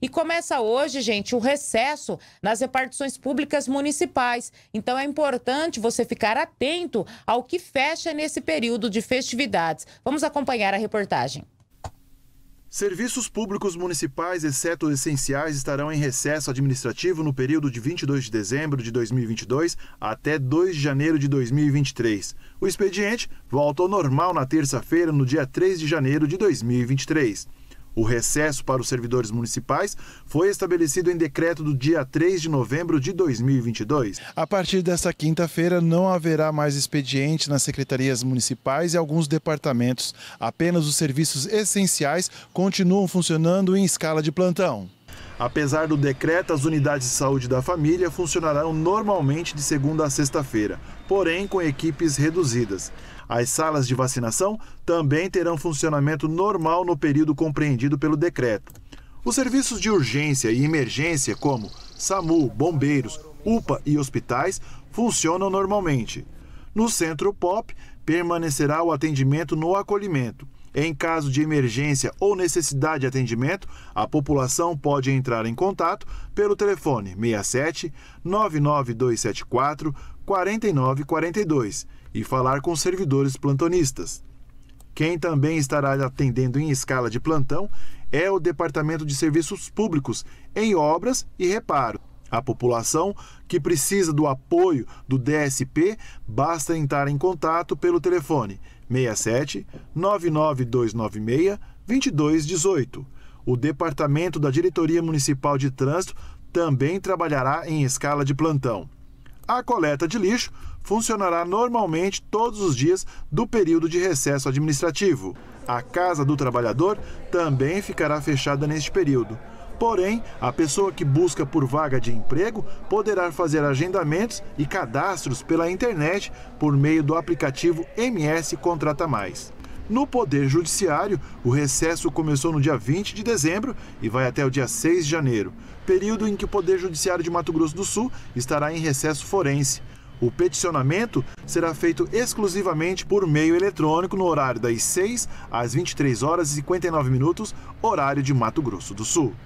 E começa hoje, gente, o recesso nas repartições públicas municipais. Então é importante você ficar atento ao que fecha nesse período de festividades. Vamos acompanhar a reportagem. Serviços públicos municipais, exceto os essenciais, estarão em recesso administrativo no período de 22 de dezembro de 2022 até 2 de janeiro de 2023. O expediente volta ao normal na terça-feira, no dia 3 de janeiro de 2023. O recesso para os servidores municipais foi estabelecido em decreto do dia 3 de novembro de 2022. A partir desta quinta-feira, não haverá mais expediente nas secretarias municipais e alguns departamentos. Apenas os serviços essenciais continuam funcionando em escala de plantão. Apesar do decreto, as unidades de saúde da família funcionarão normalmente de segunda a sexta-feira, porém com equipes reduzidas. As salas de vacinação também terão funcionamento normal no período compreendido pelo decreto. Os serviços de urgência e emergência, como SAMU, bombeiros, UPA e hospitais, funcionam normalmente. No Centro POP, permanecerá o atendimento no acolhimento. Em caso de emergência ou necessidade de atendimento, a população pode entrar em contato pelo telefone 67 99274 4942 e falar com servidores plantonistas. Quem também estará atendendo em escala de plantão é o Departamento de Serviços Públicos em obras e reparo. A população que precisa do apoio do DSP basta entrar em contato pelo telefone 67 99296 2218. O Departamento da Diretoria Municipal de Trânsito também trabalhará em escala de plantão. A coleta de lixo funcionará normalmente todos os dias do período de recesso administrativo. A Casa do Trabalhador também ficará fechada neste período. Porém, a pessoa que busca por vaga de emprego poderá fazer agendamentos e cadastros pela internet por meio do aplicativo MS Contrata Mais. No Poder Judiciário, o recesso começou no dia 20 de dezembro e vai até o dia 6 de janeiro, período em que o Poder Judiciário de Mato Grosso do Sul estará em recesso forense. O peticionamento será feito exclusivamente por meio eletrônico no horário das 6 às 23 horas e 59 minutos, horário de Mato Grosso do Sul.